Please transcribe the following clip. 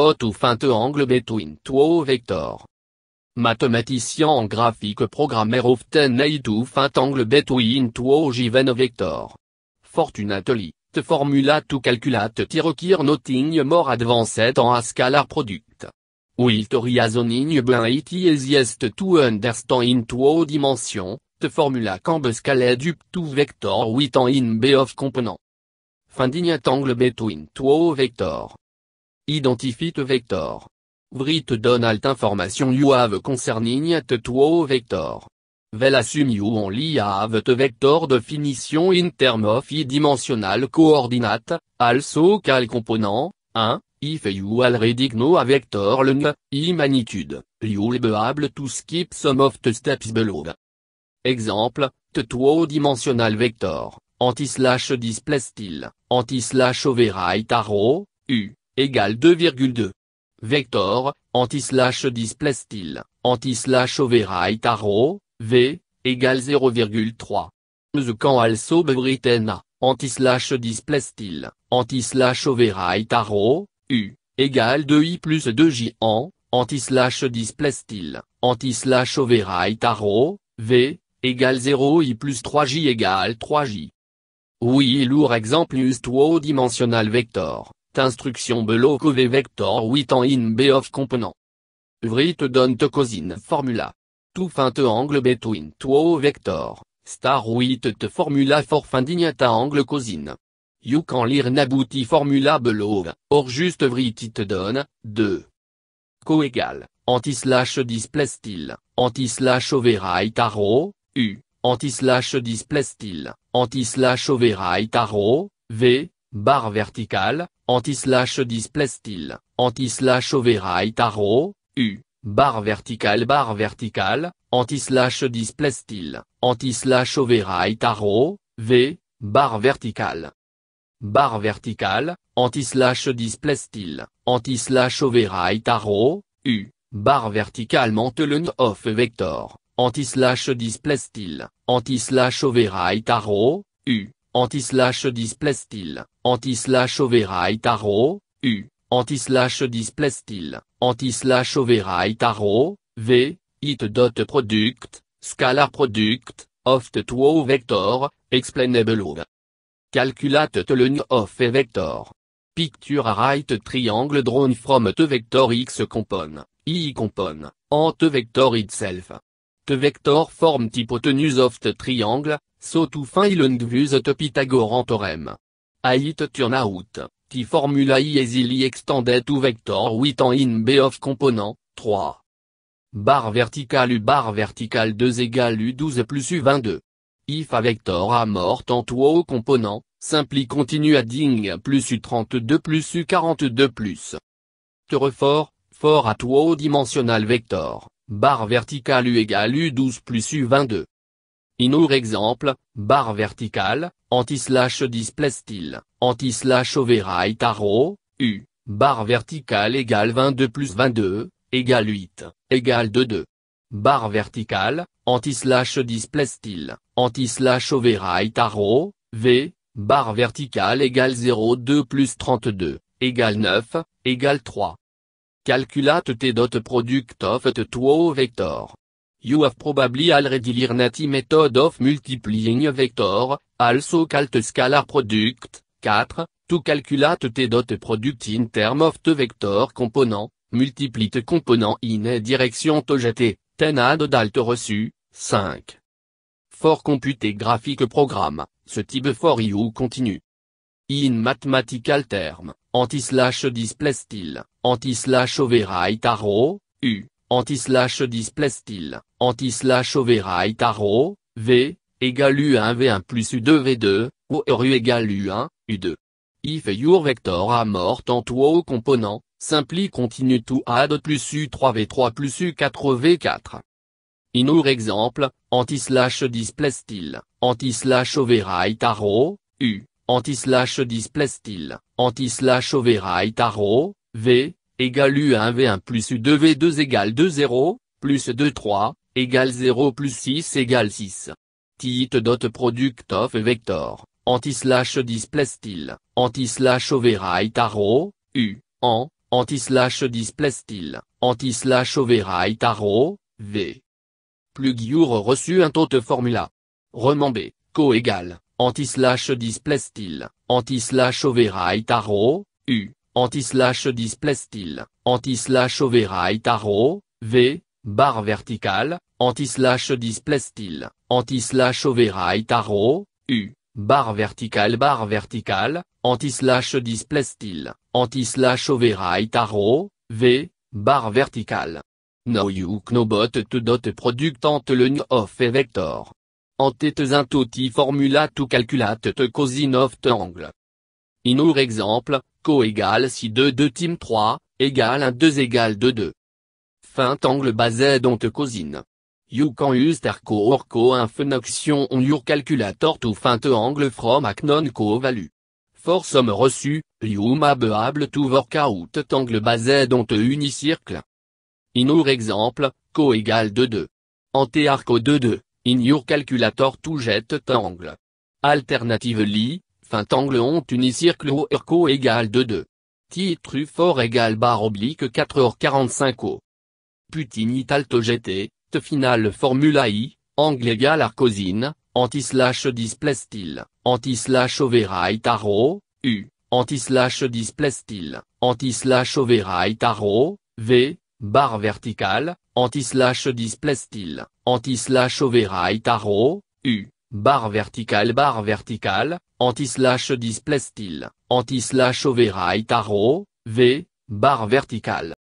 Hot ou feinte angle between two vectors. Mathématicien en graphique programmeur often need to feint angle between two given vector. Fortunately, te formula to calculate require noting more advanced en a scalar product. to reasoning ben it easiest to understand in two dimension, te formula can be scaled up to vector with en in b of component. Finding angle between two vectors. Identifie the vector. Vrit te donne alt information you have concerning the two vector. Vel assume you only have the vector definition in term of i-dimensional coordinate, also cal component, 1, if you already know a vector le i magnitude, will be able to skip some of the steps below. Exemple, the two-dimensional vector, anti-slash display style, anti-slash override arrow, u, égale 2,2. Vector, anti-slash display style, anti-slash override arrow, v, égale 0,3. The can also be written, anti-slash display style, anti-slash override arrow, u, égale 2i plus 2j en, anti-slash display style, anti-slash override arrow, v, égale 0i plus 3j égale 3j. oui lourd exemple used au dimensional vector. Instruction: below v vector 8 en in B of component. Vrit donne te cosine formula. Tout fin te angle between two vector, star 8 te formula for finding ta angle cosine. You can lire nabouti formula below, or juste vrit it donne, 2. Coégal, anti-slash display style, anti-slash right arrow, U, anti-slash display style, anti-slash right arrow, V, barre verticale, anti-slash display style, anti-slash override arrow, U, barre verticale barre verticale, anti-slash display style, anti-slash override arrow, V, barre verticale. Barre verticale, anti-slash display style, anti-slash arrow, U, barre verticale mantelon off vector, anti-slash display style, anti-slash arrow, U, anti-slash display style, anti-slash right arrow, U, anti-slash display style, anti-slash right arrow, V, it dot product, scalar product, the two vector, explainable log Calculate the length of a vector. Picture a right triangle drawn from the vector x compone, i compone, and vector itself. The vector form hypotenuse of the triangle, So to find views the Pythagorean theorem. It turn out, the formula i easily extendet to vector 8 en in B of component, 3. Bar verticale U bar verticale 2 égale U12 plus U22. If a vector a mort en to au component, simply continue adding plus U32 plus U42 plus. fort à a two dimensional vector, bar vertical U égale U12 plus U22. In our example, bar vertical, anti-slash display style, anti-slash override arrow, U, Barre verticale égale 22 plus 22, égale 8, égale 2 2. Bar vertical, anti-slash display style, anti-slash override arrow, V, barre verticale égale 02 plus 32, égale 9, égale 3. Calculate t dot product of t two vector. You have probably already learned the method of multiplying a vector, also called scalar product, 4, to calculate the dot product in terms of the vector component, multiply the component in a direction to gt, ten add alt reçu, 5. For compute graphic program, ce type for you continue. In mathematical term, anti-slash display style, anti-slash override arrow, u anti-slash display-style, anti-slash override arrow, v, égale u1 v1 plus u2 v2, ou u égale u1, u2. If your vector amort en au component, simply continue to add plus u3 v3 plus u4 v4. In our example, anti-slash display style, anti-slash override arrow, u, anti-slash display style, anti-slash override arrow, v, égale U1V1 plus U2V2 égale 2 0, plus 2 3, égale 0 plus 6 égale 6. Tite dot product of vector, anti-slash display style, anti-slash override arrow, U, en, anti-slash display style, anti-slash override arrow, V. plus reçu un de formula. Remembé, co égale, anti-slash display style, anti-slash override arrow, U, anti-slash display style, anti-slash arrow, v, barre verticale, anti-slash display style, anti-slash overright arrow, u, barre verticale barre verticale, anti-slash display style, anti-slash arrow, v, barre verticale. No you knobot to dot product le of et vector. en into toti formula to calculate te cosine of angle. In our exemple, Co égale 6 2 2 team 3, égale 1 2 égale 2 2. fin angle basé dont cosine. You can use terco or co on your calculator to feint angle from acnon non co value. For somme reçu, you able to work out angle basé dont unicircle. In our exemple, co égale 2 2. Ante arco 2 2, in your calculator to jet angle. Alternatively, Fintangle ont unicircle circle erco égale de 2. Titre fort égale barre oblique 4h45 o. Putin GT, te finale formula I, angle égal arcosine, anti-slash display style, anti-slash arrow, U, anti-slash display style, anti-slash arrow, V, barre verticale, anti-slash display style, anti-slash arrow, U, barre verticale barre verticale, anti-slash display style, anti-slash override arrow, V, barre verticale.